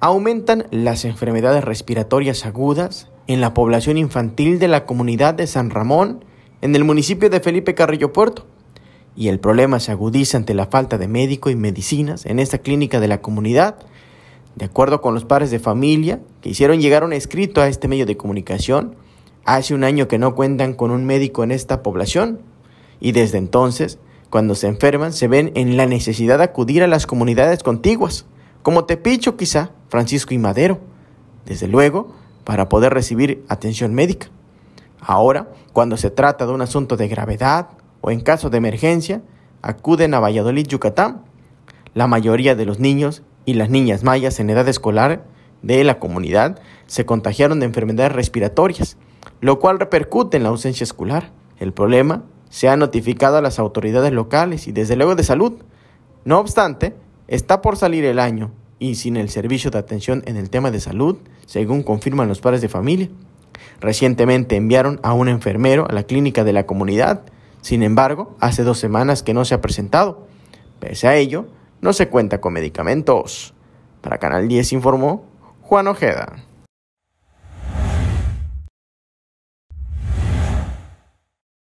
aumentan las enfermedades respiratorias agudas en la población infantil de la comunidad de San Ramón, en el municipio de Felipe Carrillo Puerto. Y el problema se agudiza ante la falta de médico y medicinas en esta clínica de la comunidad. De acuerdo con los padres de familia que hicieron llegar un escrito a este medio de comunicación, hace un año que no cuentan con un médico en esta población y desde entonces, cuando se enferman, se ven en la necesidad de acudir a las comunidades contiguas, como te picho quizá, Francisco y Madero, desde luego, para poder recibir atención médica. Ahora, cuando se trata de un asunto de gravedad o en caso de emergencia, acuden a Valladolid, Yucatán, la mayoría de los niños y las niñas mayas en edad escolar de la comunidad se contagiaron de enfermedades respiratorias, lo cual repercute en la ausencia escolar. El problema se ha notificado a las autoridades locales y desde luego de salud. No obstante, está por salir el año y sin el servicio de atención en el tema de salud, según confirman los padres de familia. Recientemente enviaron a un enfermero a la clínica de la comunidad, sin embargo, hace dos semanas que no se ha presentado. Pese a ello, no se cuenta con medicamentos. Para Canal 10 informó Juan Ojeda.